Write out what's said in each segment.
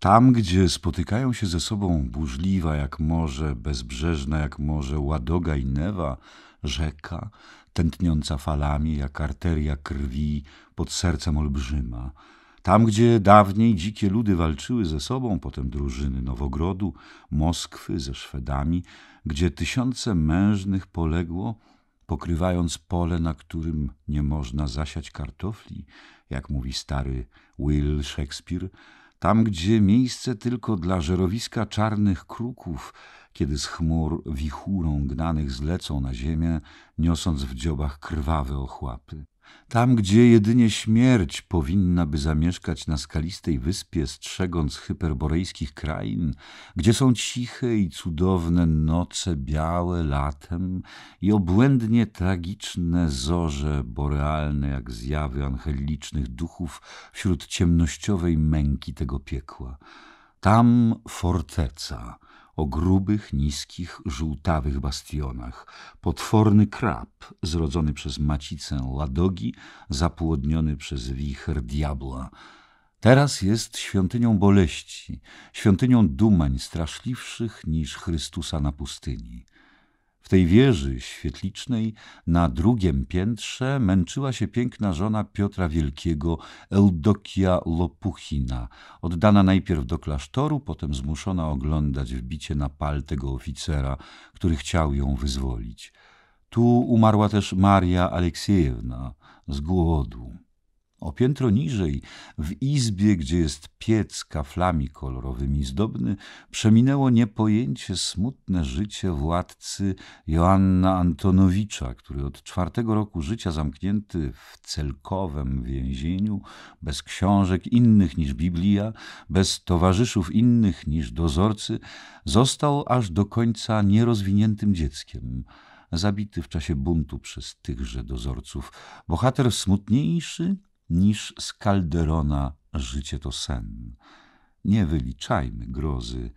Tam, gdzie spotykają się ze sobą burzliwa jak morze, bezbrzeżna jak morze, ładoga i newa, rzeka, tętniąca falami jak arteria krwi pod sercem olbrzyma. Tam, gdzie dawniej dzikie ludy walczyły ze sobą, potem drużyny Nowogrodu, Moskwy ze Szwedami, gdzie tysiące mężnych poległo, pokrywając pole, na którym nie można zasiać kartofli, jak mówi stary Will Shakespeare, tam, gdzie miejsce tylko dla żerowiska czarnych kruków, kiedy z chmur wichurą gnanych zlecą na ziemię, niosąc w dziobach krwawe ochłapy. Tam, gdzie jedynie śmierć powinna by zamieszkać na skalistej wyspie, strzegąc hyperborejskich krain, gdzie są ciche i cudowne noce białe latem i obłędnie tragiczne zorze borealne jak zjawy angelicznych duchów wśród ciemnościowej męki tego piekła. Tam forteca – o grubych, niskich, żółtawych bastionach. Potworny krab, zrodzony przez macicę ladogi, zapłodniony przez wicher diabła. Teraz jest świątynią boleści, świątynią dumań straszliwszych niż Chrystusa na pustyni. W tej wieży świetlicznej na drugim piętrze męczyła się piękna żona Piotra Wielkiego, Eudokia Lopuchina, oddana najpierw do klasztoru, potem zmuszona oglądać wbicie na pal tego oficera, który chciał ją wyzwolić. Tu umarła też Maria Aleksiejewna z głodu. O piętro niżej, w izbie, gdzie jest piec kaflami kolorowymi zdobny, przeminęło niepojęcie smutne życie władcy Joanna Antonowicza, który od czwartego roku życia zamknięty w celkowym więzieniu, bez książek innych niż Biblia, bez towarzyszów innych niż dozorcy, został aż do końca nierozwiniętym dzieckiem zabity w czasie buntu przez tychże dozorców. Bohater smutniejszy niż z Calderona życie to sen. Nie wyliczajmy grozy,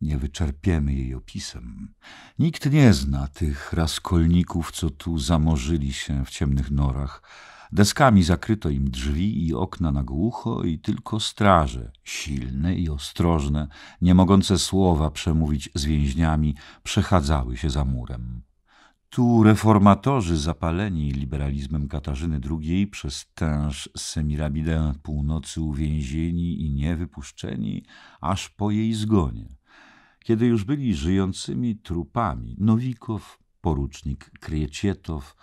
nie wyczerpiemy jej opisem. Nikt nie zna tych raskolników, co tu zamorzyli się w ciemnych norach. Deskami zakryto im drzwi i okna na głucho i tylko straże, silne i ostrożne, nie mogące słowa przemówić z więźniami, przechadzały się za murem tu reformatorzy zapaleni liberalizmem Katarzyny II przez tęż Semirabidę północy uwięzieni i niewypuszczeni aż po jej zgonie, kiedy już byli żyjącymi trupami Nowikow, porucznik Kriecietow,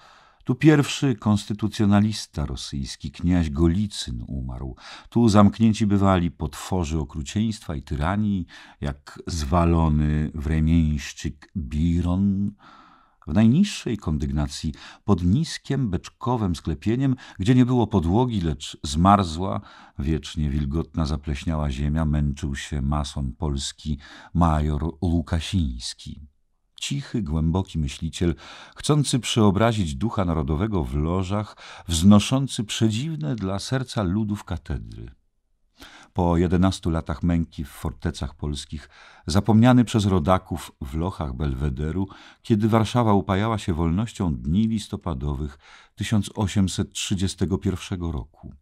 tu pierwszy konstytucjonalista rosyjski, kniaź Golicyn, umarł. Tu zamknięci bywali potworzy okrucieństwa i tyranii, jak zwalony wremięszczyk Biron – w najniższej kondygnacji, pod niskiem beczkowym sklepieniem, gdzie nie było podłogi, lecz zmarzła, wiecznie wilgotna zapleśniała ziemia, męczył się mason polski major Łukasiński. Cichy, głęboki myśliciel, chcący przeobrazić ducha narodowego w lożach, wznoszący przedziwne dla serca ludów katedry po 11 latach męki w fortecach polskich, zapomniany przez rodaków w lochach Belwederu, kiedy Warszawa upajała się wolnością dni listopadowych 1831 roku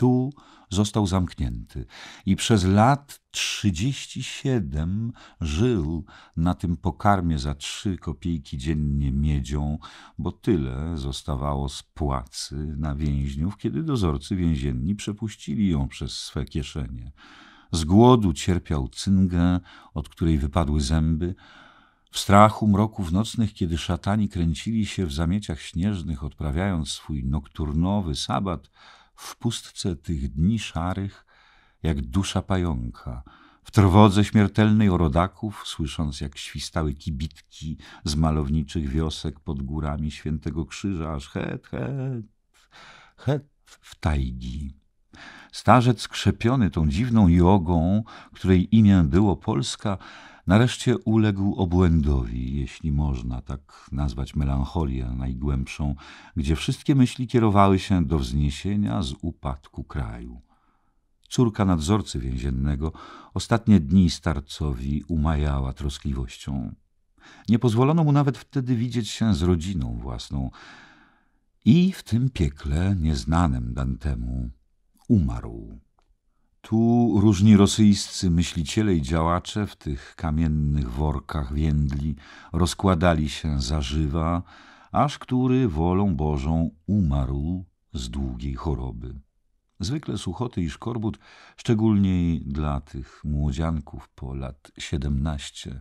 tu został zamknięty i przez lat 37 żył na tym pokarmie za trzy kopiejki dziennie miedzią, bo tyle zostawało z płacy na więźniów, kiedy dozorcy więzienni przepuścili ją przez swe kieszenie. Z głodu cierpiał cyngę, od której wypadły zęby, w strachu mroków nocnych, kiedy szatani kręcili się w zamieciach śnieżnych, odprawiając swój nokturnowy sabat, w pustce tych dni szarych, jak dusza pająka, w trwodze śmiertelnej o rodaków, słysząc jak świstały kibitki z malowniczych wiosek pod górami Świętego Krzyża, aż het, het, het w tajgi. Starzec skrzepiony tą dziwną jogą, której imię było Polska, Nareszcie uległ obłędowi, jeśli można tak nazwać melancholię najgłębszą, gdzie wszystkie myśli kierowały się do wzniesienia z upadku kraju. Córka nadzorcy więziennego ostatnie dni starcowi umajała troskliwością. Nie pozwolono mu nawet wtedy widzieć się z rodziną własną. I w tym piekle, nieznanym Dantemu, umarł. Tu różni rosyjscy myśliciele i działacze w tych kamiennych workach więdli rozkładali się za żywa, aż który wolą Bożą umarł z długiej choroby. Zwykle suchoty i szkorbut, szczególnie dla tych młodzianków po lat siedemnaście.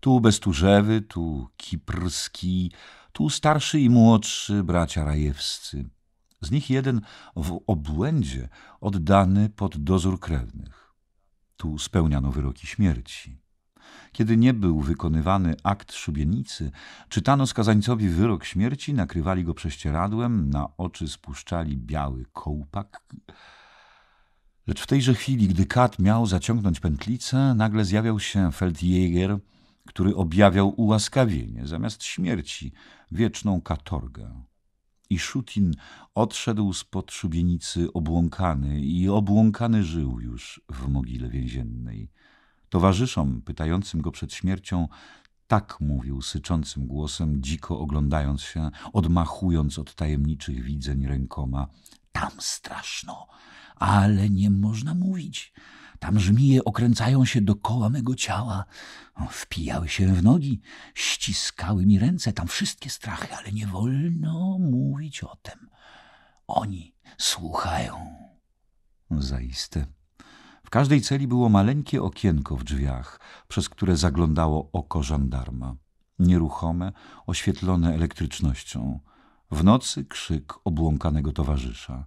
Tu Besturzewy, tu Kiprski, tu starszy i młodszy bracia rajewscy – z nich jeden w obłędzie oddany pod dozór krewnych. Tu spełniano wyroki śmierci. Kiedy nie był wykonywany akt szubienicy, czytano skazańcowi wyrok śmierci, nakrywali go prześcieradłem, na oczy spuszczali biały kołpak. Lecz w tejże chwili, gdy kat miał zaciągnąć pętlicę, nagle zjawiał się feldjäger, który objawiał ułaskawienie zamiast śmierci, wieczną katorgę. I Szutin odszedł spod szubienicy obłąkany i obłąkany żył już w mogile więziennej. Towarzyszom pytającym go przed śmiercią tak mówił syczącym głosem, dziko oglądając się, odmachując od tajemniczych widzeń rękoma. Tam straszno, ale nie można mówić. Tam żmije okręcają się dokoła mego ciała. Wpijały się w nogi, ściskały mi ręce, tam wszystkie strachy, ale nie wolno mówić o tym. Oni słuchają. Zaiste. W każdej celi było maleńkie okienko w drzwiach, przez które zaglądało oko żandarma. Nieruchome, oświetlone elektrycznością. W nocy krzyk obłąkanego towarzysza.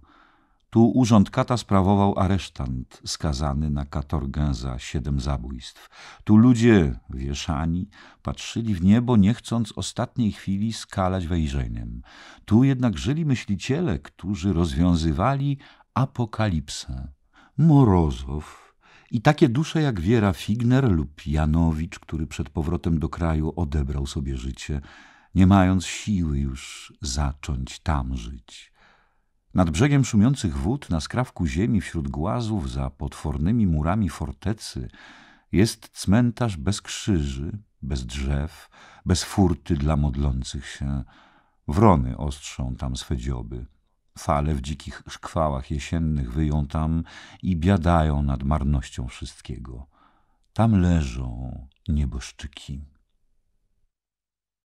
Tu urząd kata sprawował aresztant skazany na katorgę za siedem zabójstw. Tu ludzie wieszani patrzyli w niebo, nie chcąc ostatniej chwili skalać wejrzeniem. Tu jednak żyli myśliciele, którzy rozwiązywali apokalipsę. Morozow i takie dusze jak Wiera Figner lub Janowicz, który przed powrotem do kraju odebrał sobie życie, nie mając siły już zacząć tam żyć. Nad brzegiem szumiących wód, na skrawku ziemi, wśród głazów, za potwornymi murami fortecy, jest cmentarz bez krzyży, bez drzew, bez furty dla modlących się. Wrony ostrzą tam swe dzioby. Fale w dzikich szkwałach jesiennych wyją tam i biadają nad marnością wszystkiego. Tam leżą nieboszczyki.